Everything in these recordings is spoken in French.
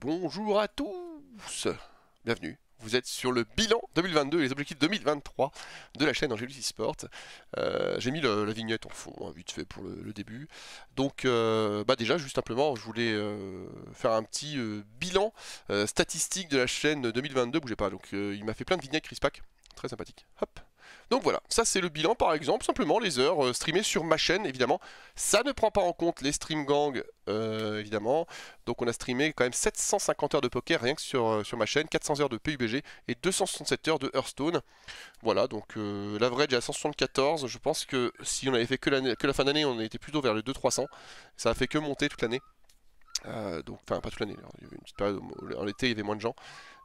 bonjour à tous Bienvenue, vous êtes sur le bilan 2022 et les objectifs 2023 de la chaîne Angelus Sport. Euh, j'ai mis la vignette en fond, hein, vite fait pour le, début. Donc euh, bah déjà, juste simplement, je voulais euh, faire un petit bilan statistique de la chaîne 2022. Bougez pas, donc il m'a fait plein de vignettes Chris Pack, très sympathique. Hop donc voilà, ça c'est le bilan par exemple, simplement les heures euh, streamées sur ma chaîne évidemment. Ça ne prend pas en compte les stream gangs euh, évidemment. Donc on a streamé quand même 750 heures de poker rien que sur, euh, sur ma chaîne, 400 heures de PUBG et 267 heures de Hearthstone. Voilà, donc l'average est à 174. Je pense que si on avait fait que, que la fin d'année, on était plutôt vers les 2-300. Ça a fait que monter toute l'année. donc, enfin, pas toute l'année, il y une période, en été il y avait moins de gens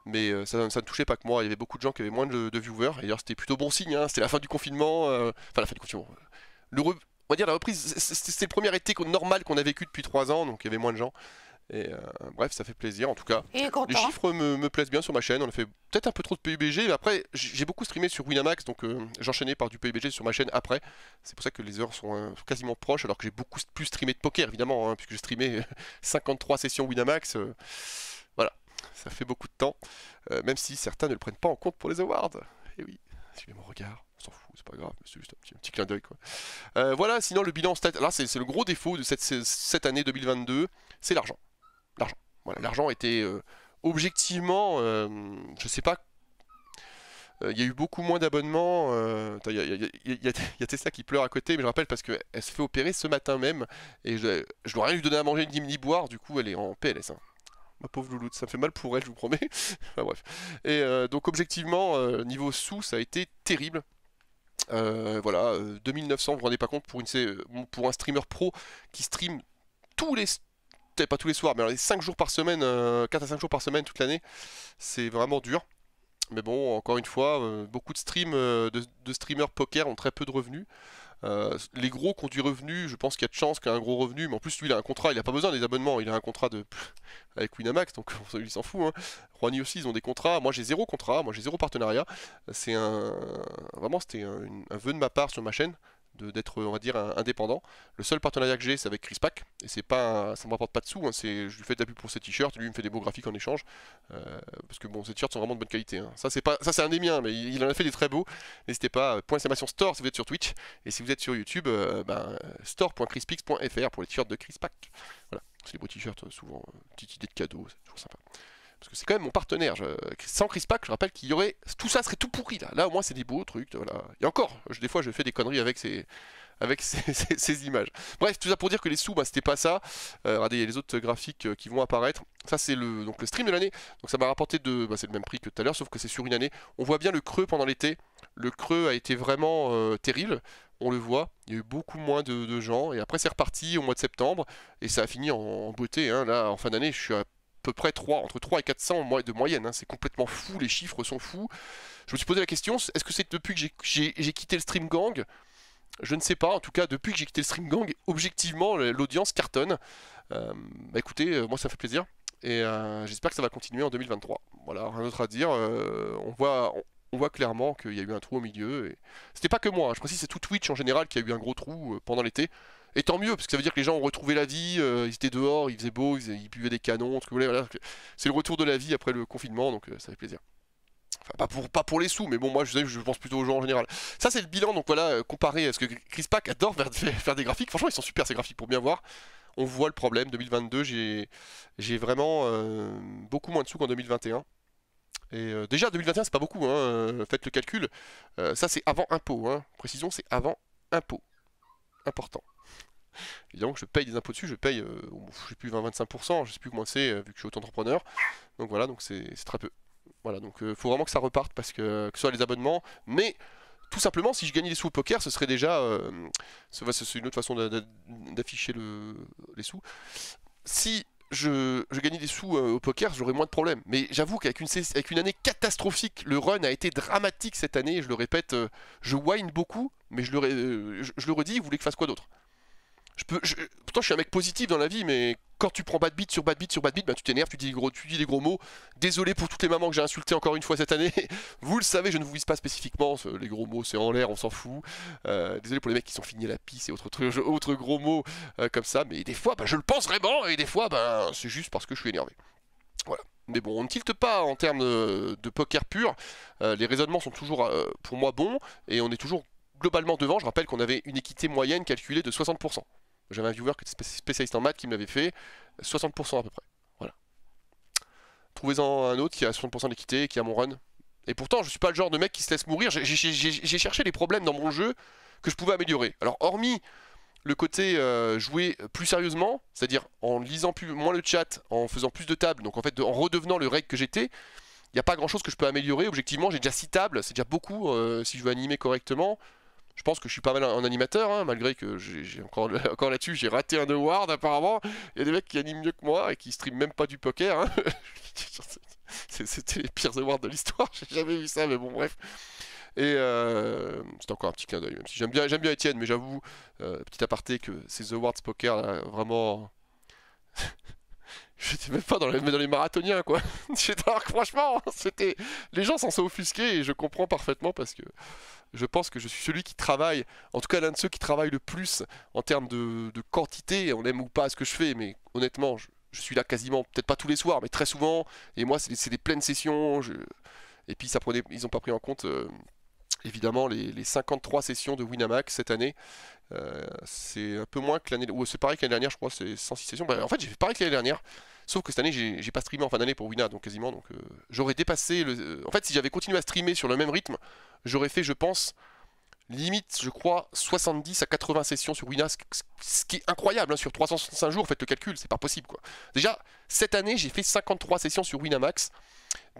mais euh, ça, ne touchait pas que moi. Il y avait beaucoup de gens qui avaient moins de, de viewers. D'ailleurs, c'était plutôt bon signe. Hein. C'était la fin du confinement. Euh, enfin, la fin du confinement. Euh, le On va dire la reprise. C'était le premier été normal qu'on a vécu depuis 3 ans, donc il y avait moins de gens. Et bref, ça fait plaisir en tout cas. Les chiffres me, me, plaisent bien sur ma chaîne. On a fait peut-être un peu trop de PUBG, après, j'ai beaucoup streamé sur Winamax, donc j'enchaînais par du PUBG sur ma chaîne après. C'est pour ça que les heures sont quasiment proches, alors que j'ai beaucoup plus streamé de poker évidemment, hein, puisque j'ai streamé 53 sessions Winamax ça fait beaucoup de temps, euh, même si certains ne le prennent pas en compte pour les awards. Et eh oui, suivez mon regard, on s'en fout, c'est pas grave, c'est juste un petit, clin d'œil. quoi. Euh, voilà, sinon le bilan stat, là c'est le gros défaut de cette, cette année 2022, c'est l'argent. L'argent. Voilà, l'argent était euh, objectivement, je sais pas il y a eu beaucoup moins d'abonnements. Il y, a Tessa qui pleure à côté, mais je rappelle parce qu'elle se fait opérer ce matin même. Et je, je dois rien lui donner à manger ni, ni boire, du coup elle est en PLS. Hein ma pauvre louloute, ça fait mal pour elle, je vous promets. bref. Et euh, donc objectivement, euh, niveau sous, ça a été terrible. Euh, voilà, 2900, vous vous rendez pas compte, pour, une, pour un streamer pro qui stream tous les... Pas tous les soirs, mais les 5 jours par semaine, 4 à 5 jours par semaine toute l'année, c'est vraiment dur. Mais bon, encore une fois, beaucoup de streams de, de streamers poker ont très peu de revenus. Euh, les gros conduits revenus, je pense qu'il y a de chance qu'il a un gros revenu, mais en plus lui il a un contrat, il n'a pas besoin des abonnements, il a un contrat de... avec Winamax, donc il s'en fout. Hein. aussi, ils ont des contrats, moi j'ai zéro contrat, moi j'ai zéro partenariat. C'est un... Vraiment c'était un, vœu de ma part sur ma chaîne d'être, on va dire, indépendant. Le seul partenariat que j'ai, c'est avec Chris Pack, et c'est pas, ça me rapporte pas de sous. Hein. c'est, je lui fais de la pub pour ses t-shirts, lui il me fait des beaux graphiques en échange, euh, parce que bon, ses t-shirts sont vraiment de bonne qualité. Hein. Ça c'est pas, ça c'est un des miens, mais il, en a fait des très beaux. N'hésitez pas. Euh, point store si vous êtes sur Twitch, et si vous êtes sur YouTube, euh, ben, store.chrispix.fr pour les t-shirts de Chris Pack. Voilà, c'est des beaux t-shirts souvent, petite idée de cadeau, c'est toujours sympa. Parce que c'est quand même mon partenaire. sans Chris Pack, je rappelle qu'il y aurait. Tout ça serait tout pourri là. Là au moins c'est des beaux trucs. Voilà. Et encore, des fois je fais des conneries avec ces. Avec ces, images. Bref, tout ça pour dire que les sous, bah, c'était pas ça. Euh, regardez, il y a les autres graphiques euh, qui vont apparaître. Ça, c'est le, donc, le stream de l'année. Donc, ça m'a rapporté de. Bah, c'est le même prix que tout à l'heure, sauf que c'est sur une année. On voit bien le creux pendant l'été. Le creux a été vraiment euh, terrible on le voit, il y a eu beaucoup moins de, gens, et après c'est reparti au mois de septembre, et ça a fini en, beauté, hein. là en fin d'année je suis à peu près 3, entre 3 et 400 de moyenne. Hein. C'est complètement fou, les chiffres sont fous. Je me suis posé la question, est-ce que c'est depuis que j'ai quitté le Stream Gang Je ne sais pas, en tout cas, depuis que j'ai quitté le Stream Gang, objectivement, l'audience cartonne. Euh, bah écoutez, euh, moi ça fait plaisir. Et euh, j'espère que ça va continuer en 2023. Voilà, rien d'autre à dire. on voit... On, voit clairement qu'il y a eu un trou au milieu. Et... C'était pas que moi, je hein. je précise, c'est tout Twitch en général qui a eu un gros trou pendant l'été. Et tant mieux, parce que ça veut dire que les gens ont retrouvé la vie, euh, ils étaient dehors, il faisait beau, ils, buvaient des canons, ce que vous C'est le retour de la vie après le confinement, donc euh, ça fait plaisir. Enfin, pas pour, les sous, mais bon, moi je, pense plutôt aux gens en général. Ça, c'est le bilan, donc voilà, euh, comparé à ce que Chris Pack adore faire, des graphiques. Franchement, ils sont super ces graphiques pour bien voir. On voit le problème. 2022, j'ai vraiment beaucoup moins de sous qu'en 2021. Et déjà, 2021, c'est pas beaucoup, hein, faites le calcul. ça, c'est avant impôt. Hein. Précision, c'est avant impôt. Important. Évidemment que je paye des impôts dessus, je paye, euh, je sais plus, 20-25%, je sais plus comment c'est, euh, vu que je suis auto-entrepreneur. Donc voilà, donc c'est très peu. Voilà, donc il euh, faut vraiment que ça reparte parce que, ce soit les abonnements, mais tout simplement, si je gagnais des sous au poker, ce serait déjà. c'est une autre façon d'afficher les sous. Si je, gagnais des sous au poker, j'aurais moins de problèmes. Mais j'avoue qu'avec une, année catastrophique, le run a été dramatique cette année. Je le répète, je whine beaucoup, mais je le, je le redis, vous voulez que je fasse quoi d'autre Pourtant, je suis un mec positif dans la vie, mais quand tu prends bad beat sur bad beat sur bad beat, bah, tu t'énerves, tu dis, des gros, tu dis des gros mots. Désolé pour toutes les mamans que j'ai insultées encore une fois cette année. vous le savez, je ne vous vise pas spécifiquement. Les gros mots, c'est en l'air, on s'en fout. Euh, désolé pour les mecs qui sont finis la pisse et autres, gros mots euh, comme ça. Mais des fois, bah, je le pense vraiment, et des fois, ben c'est juste parce que je suis énervé. Voilà. Mais bon, on ne tilte pas en termes de, poker pur. Euh, les raisonnements sont toujours, pour moi, bons, et on est toujours globalement devant. Je rappelle qu'on avait une équité moyenne calculée de 60%. J'avais un viewer qui était spécialiste en maths qui me l'avait fait, 60% à peu près. Voilà. Trouvez-en un autre qui a 60% d'équité qui a mon run. Et pourtant, je suis pas le genre de mec qui se laisse mourir. J'ai cherché les problèmes dans mon jeu que je pouvais améliorer. Alors, hormis le côté euh, jouer plus sérieusement, c'est-à-dire en lisant plus, moins le chat, en faisant plus de tables, donc en fait en redevenant le règle que j'étais, il n'y a pas grand-chose que je peux améliorer. Objectivement, j'ai déjà 6 tables, c'est déjà beaucoup euh, si je veux animer correctement. Je pense que je suis pas mal en animateur, hein, malgré que j'ai encore, encore là-dessus, j'ai raté un award apparemment. Il y a des mecs qui animent mieux que moi et qui streament même pas du poker. Hein. C'était les pires awards de l'histoire, j'ai jamais vu ça, mais bon, bref. Et euh, c'est encore un petit clin d'œil, même si j'aime bien, j'aime bien Étienne, mais j'avoue, euh, petit aparté, que ces awards poker, là, vraiment j'étais même pas dans les, dans les marathoniens quoi. Alors, franchement, c'était les gens s'en sont offusqués et je comprends parfaitement parce que je pense que je suis celui qui travaille, en tout cas l'un de ceux qui travaille le plus en termes de, quantité. On aime ou pas ce que je fais, mais honnêtement, je, suis là quasiment, peut-être pas tous les soirs, mais très souvent. Et moi, c'est des pleines sessions. Et puis ça prenait, ils ont pas pris en compte. Euh, évidemment, les, 53 sessions de Winamax cette année, euh, c'est un peu moins que l'année... Ou c'est pareil que l'année dernière, je crois, c'est 106 sessions. Ben, en fait, j'ai fait pareil que l'année dernière. Sauf que cette année, j'ai pas streamé en fin d'année pour Wina, donc quasiment. Donc, euh, j'aurais dépassé le. Euh, en fait, si j'avais continué à streamer sur le même rythme, j'aurais fait, je pense, limite, je crois, 70 à 80 sessions sur Wina, ce qui est incroyable. Hein, sur 365 jours, faites le calcul, c'est pas possible. quoi. Déjà, cette année, j'ai fait 53 sessions sur Winamax.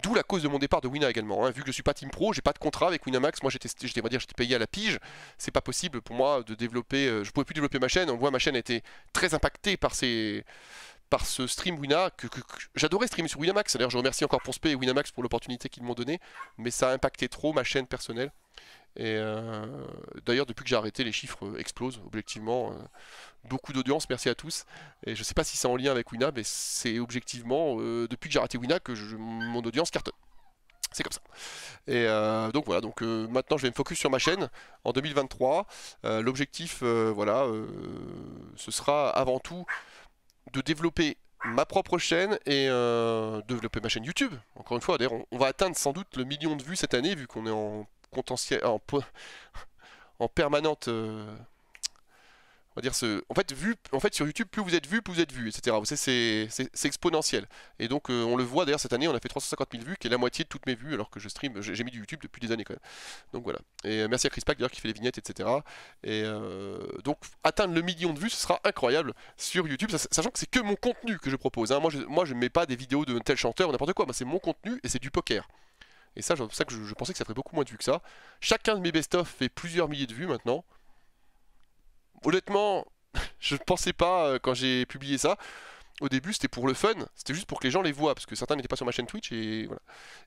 D'où la cause de mon départ de Wina également. Hein. Vu que je suis pas team pro, j'ai pas de contrat avec Winamax. Moi, j'étais, dire, j'étais payé à la pige. C'est pas possible pour moi de développer. Je euh, je pouvais plus développer ma chaîne. On voit ma chaîne a été très impactée par ces, par ce stream Wina, que, j'adorais stream sur Winamax, d'ailleurs je remercie encore Ponspe et Winamax pour l'opportunité qu'ils m'ont donnée, mais ça a impacté trop ma chaîne personnelle. Et euh, d'ailleurs, depuis que j'ai arrêté, les chiffres euh, explosent, objectivement. Euh, beaucoup d'audience, merci à tous. Et je sais pas si c'est en lien avec Wina, mais c'est objectivement, depuis que j'ai arrêté Wina, que mon audience cartonne. C'est comme ça. Et donc voilà, donc maintenant je vais me focus sur ma chaîne en 2023. L'objectif, voilà, ce sera avant tout de développer ma propre chaîne et euh, développer ma chaîne YouTube. Encore une fois, d'ailleurs, on, va atteindre sans doute le million de vues cette année, vu qu'on est en, en, en permanente euh, dire ce, en fait vu, en fait sur YouTube plus vous êtes vu, plus vous êtes vu, etc. Vous savez c'est exponentiel. Et donc euh, on le voit d'ailleurs cette année on a fait 350 000 vues qui est la moitié de toutes mes vues alors que je stream, j'ai mis du YouTube depuis des années quand même. Donc voilà. Et euh, merci à Chris Pack d'ailleurs qui fait les vignettes, etc. Et euh, donc atteindre le million de vues ce sera incroyable sur YouTube, sachant que c'est que mon contenu que je propose. Hein. Moi je, ne mets pas des vidéos de tel chanteur ou n'importe quoi, c'est mon contenu et c'est du poker. Et ça, c'est ça que je, je, pensais que ça ferait beaucoup moins de vues que ça. Chacun de mes best-of fait plusieurs milliers de vues maintenant honnêtement, je ne pensais pas euh, quand j'ai publié ça. Au début, c'était pour le fun, c'était juste pour que les gens les voient, parce que certains n'étaient pas sur ma chaîne Twitch et voilà.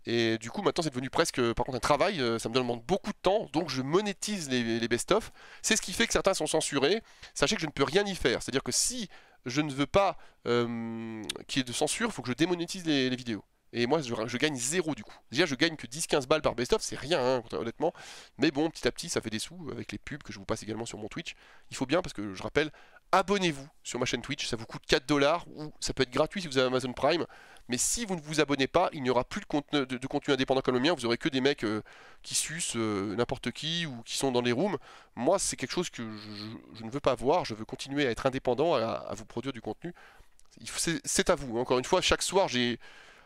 Et du coup, maintenant, c'est devenu presque, euh, par contre, un travail. Euh, ça me demande beaucoup de temps, donc je monétise les, best-of. C'est ce qui fait que certains sont censurés. Sachez que je ne peux rien y faire. C'est-à-dire que si je ne veux pas qu'il y ait de censure, il faut que je démonétise les vidéos. Et moi, je, gagne zéro du coup. Déjà, je gagne que 10-15 balles par best-of, c'est rien, hein, honnêtement. Mais bon, petit à petit, ça fait des sous avec les pubs que je vous passe également sur mon Twitch. Il faut bien, parce que je rappelle, abonnez-vous sur ma chaîne Twitch, ça vous coûte 4 dollars, ou ça peut être gratuit si vous avez Amazon Prime. Mais si vous ne vous abonnez pas, il n'y aura plus de contenu, indépendant comme le mien. Vous aurez que des mecs euh, qui sucent euh, n'importe qui ou qui sont dans les rooms. Moi, c'est quelque chose que je, ne veux pas voir. Je veux continuer à être indépendant, à, à vous produire du contenu. C'est à vous. Hein. Encore une fois, chaque soir, j'ai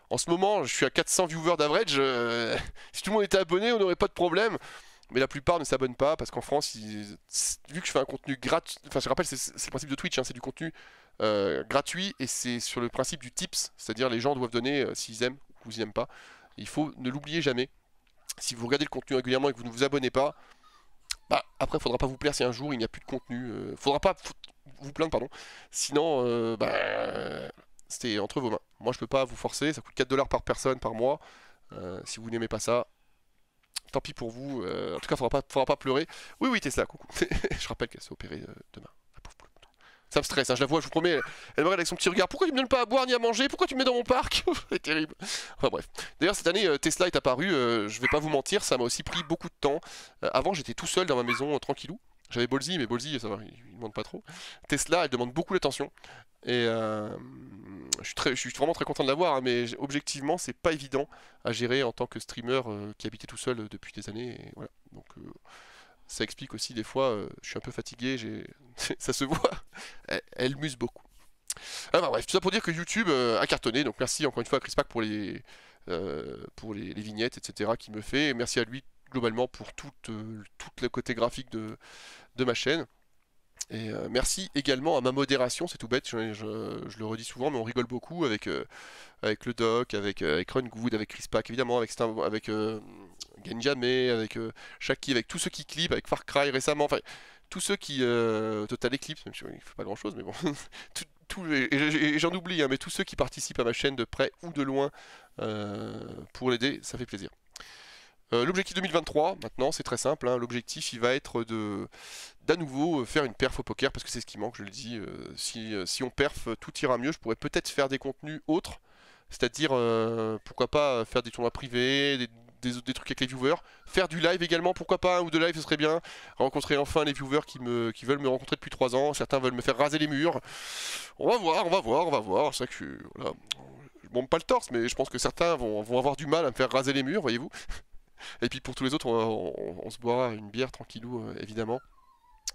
en ce moment, je suis à 400 viewers d'average. Euh, si tout le monde était abonné, on n'aurait pas de problème. Mais la plupart ne s'abonnent pas parce qu'en France, vu que je fais un contenu gratuit, enfin je rappelle, c'est le principe de Twitch, hein, c'est du contenu euh, gratuit et c'est sur le principe du tips, c'est-à-dire les gens doivent donner euh, s'ils aiment ou s'ils n'aiment pas. Il faut ne l'oublier jamais. Si vous regardez le contenu régulièrement et que vous ne vous abonnez pas, bah, après, faudra pas vous plaire si un jour il n'y a plus de contenu. faudra pas vous plaindre, pardon. Sinon, bah, c'était entre vos mains. Moi, je peux pas vous forcer. Ça coûte 4 dollars par personne par mois. Euh, si vous n'aimez pas ça, tant pis pour vous. Euh, en tout cas, il faudra pas, faudra pas pleurer. Oui, oui, Tesla, coucou. je rappelle qu'elle s'est opérée euh, demain. ça me stresse, hein, je la vois, je vous promets. Elle, me regarde avec son petit regard. Pourquoi tu me donnes pas à boire ni à manger Pourquoi tu me mets dans mon parc oh, C'est terrible. Enfin bref. D'ailleurs, cette année, Tesla est apparu. je vais pas vous mentir, ça m'a aussi pris beaucoup de temps. avant, j'étais tout seul dans ma maison, tranquillou. J'avais Bolzi, mais Bolzi, ça va, il, ne demande pas trop. Tesla, elle demande beaucoup l'attention. Et euh, je, suis très, vraiment très content de l'avoir, hein, mais objectivement, c'est pas évident à gérer en tant que streamer euh, qui habitait tout seul euh, depuis des années. Donc, ça explique aussi des fois, je suis un peu fatigué, ça se voit. Elle, muse beaucoup. Ah, bref, tout ça pour dire que YouTube a cartonné. Donc, merci encore une fois à Chris Pack pour les, vignettes, etc., qui me fait. merci à lui globalement pour euh, tout, le côté graphique de, de ma chaîne. Et euh, merci également à ma modération, c'est tout bête, je, je, le redis souvent, mais on rigole beaucoup avec, euh, avec le doc, avec, RunGood, avec avec Chris Pack, évidemment, avec, Stein, avec Genjame, avec Shaki, avec tous ceux qui clipent, avec Far Cry récemment, enfin, tous ceux qui. Total Eclipse, même si il ne fait pas grand chose, mais bon. et, j'en oublie, hein, mais tous ceux qui participent à ma chaîne de près ou de loin pour l'aider, ça fait plaisir. Euh, l'objectif 2023, maintenant, c'est très simple. Hein. l'objectif, il va être de d'à nouveau euh, faire une perf au poker parce que c'est ce qui manque, je le dis. Euh, si, si, on perf, tout ira mieux. Je pourrais peut-être faire des contenus autres, c'est-à-dire pourquoi pas faire des tournois privés, des, des, trucs avec les viewers, faire du live également, pourquoi pas un ou deux lives, ce serait bien. Rencontrer enfin les viewers qui, me, qui veulent me rencontrer depuis 3 ans. Certains veulent me faire raser les murs. On va voir, on va voir, on va voir. C'est ça que je Voilà. Je pas le torse, mais je pense que certains vont, vont avoir du mal à me faire raser les murs, voyez-vous. Et puis pour tous les autres, on, se boira une bière tranquillou, euh, évidemment.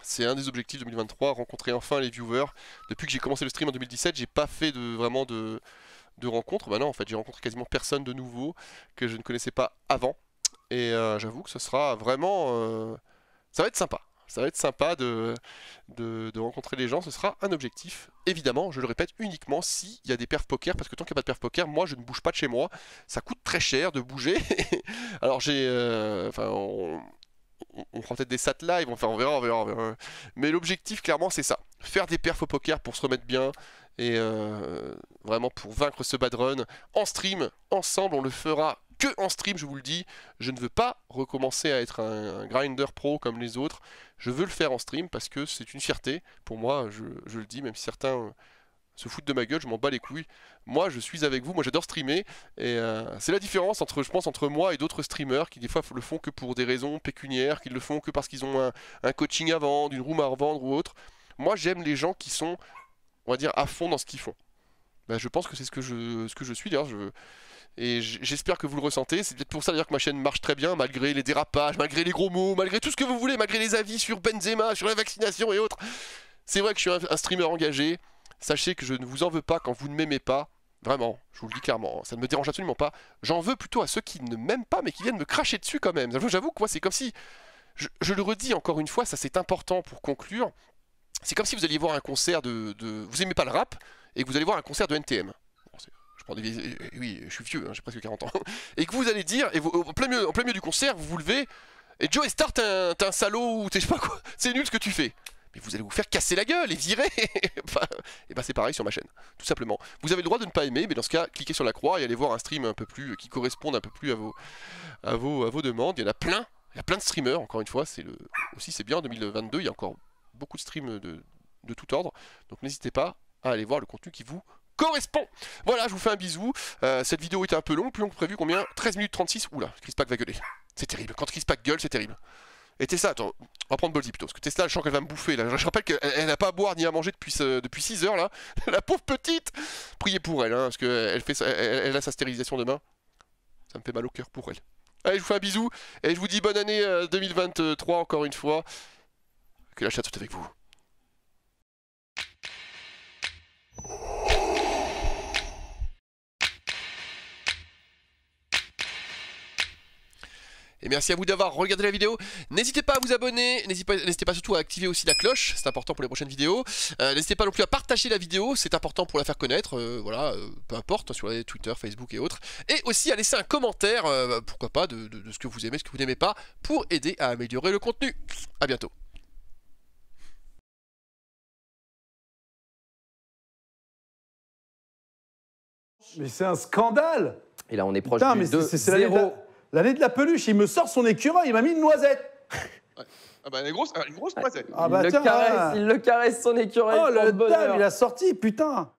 C'est un des objectifs 2023, rencontrer enfin les viewers. Depuis que j'ai commencé le stream en 2017, j'ai pas fait de, vraiment de, rencontres. Bah non, en fait, j'ai rencontré quasiment personne de nouveau que je ne connaissais pas avant. Et euh, j'avoue que ce sera vraiment... Euh, ça va être sympa. Ça va être sympa de, rencontrer les gens. Ce sera un objectif, évidemment, je le répète, uniquement s'il y a des perfs poker. Parce que tant qu'il n'y a pas de perfs poker, moi, je ne bouge pas de chez moi. Ça coûte très cher de bouger. Alors, j'ai. Euh, enfin, on prend peut-être des sat live, on verra, on verra, on verra. Mais l'objectif clairement c'est ça, faire des perfs au poker pour se remettre bien et euh, vraiment pour vaincre ce bad run en stream, ensemble on le fera que en stream, je vous le dis. Je ne veux pas recommencer à être un, grinder pro comme les autres. Je veux le faire en stream parce que c'est une fierté. Pour moi, je, le dis, même si certains euh, se foutent de ma gueule, je m'en bats les couilles. Moi, je suis avec vous, moi j'adore streamer. Et euh, c'est la différence, entre, je pense, entre moi et d'autres streamers qui, des fois, le font que pour des raisons pécuniaires, qui le font que parce qu'ils ont un, coaching à vendre, une room à revendre ou autre. Moi, j'aime les gens qui sont, on va dire, à fond dans ce qu'ils font. Bah, je pense que c'est ce que je, ce que je suis. D'ailleurs, je, et j'espère que vous le ressentez. C'est peut-être pour ça d'ailleurs que ma chaîne marche très bien, malgré les dérapages, malgré les gros mots, malgré tout ce que vous voulez, malgré les avis sur Benzema, sur la vaccination et autres. C'est vrai que je suis un, streamer engagé. Sachez que je ne vous en veux pas quand vous ne m'aimez pas. Vraiment, je vous le dis clairement, hein. ça ne me dérange absolument pas. J'en veux plutôt à ceux qui ne m'aiment pas mais qui viennent me cracher dessus quand même. J'avoue que c'est comme si, je, le redis encore une fois, ça c'est important pour conclure, c'est comme si vous alliez voir un concert de, Vous aimez pas le rap et vous allez voir un concert de NTM je prends des eh, eh, Oui, je suis vieux, hein, j'ai presque 40 ans. et que vous allez dire, et en, plein milieu, du concert, vous vous levez, et Joe Star, t'es un, salaud, ou t'es je sais pas quoi, c'est nul ce que tu fais. Mais vous allez vous faire casser la gueule et virer Et eh bah ben, ben, c'est pareil sur ma chaîne, tout simplement. Vous avez le droit de ne pas aimer, mais dans ce cas, cliquez sur la croix et allez voir un stream un peu plus, euh, qui corresponde un peu plus à vos, à vos, à vos demandes. Il y en a plein, il y a plein de streamers, encore une fois, aussi c'est bien, en 2022, il y a encore beaucoup de streams de, de tout ordre. Donc n'hésitez pas à aller voir le contenu qui vous correspond. Voilà, je vous fais un bisou. Euh, cette vidéo était un peu longue, plus longue que prévu. Combien 13 minutes 36. Oula, Chris Pack va gueuler. C'est terrible. Quand Chris Pack gueule, c'est terrible. Et Tesla, attends, on va prendre Bolzi plutôt, parce que Tesla, je sens qu'elle va me bouffer Je rappelle qu'elle n'a pas à boire ni à manger depuis, depuis 6 heures là. la pauvre petite Priez pour elle, hein, parce qu'elle fait, elle, a sa stérilisation demain. Ça me fait mal au cœur pour elle. Allez, je vous fais un bisou, et je vous dis bonne année 2023 euh, encore une fois. Que la chatte soit avec vous. Et merci à vous d'avoir regardé la vidéo. N'hésitez pas à vous abonner, n'hésitez pas, surtout à activer aussi la cloche, c'est important pour les prochaines vidéos. Euh, n'hésitez pas non plus à partager la vidéo, c'est important pour la faire connaître, euh, voilà, euh, peu importe, hein, sur les Twitter, Facebook et autres. Et aussi à laisser un commentaire, bah, pourquoi pas, de, ce que vous aimez, ce que vous n'aimez pas, pour aider à améliorer le contenu. A bientôt. Mais c'est un scandale Et là, on est proche du L'année de la peluche, il me sort son écureuil, il m'a mis une noisette. Ah bah, une grosse, noisette. Ah bah, il, le caresse, ah. il le caresse son écureuil. Oh, le dame, il a sorti, putain.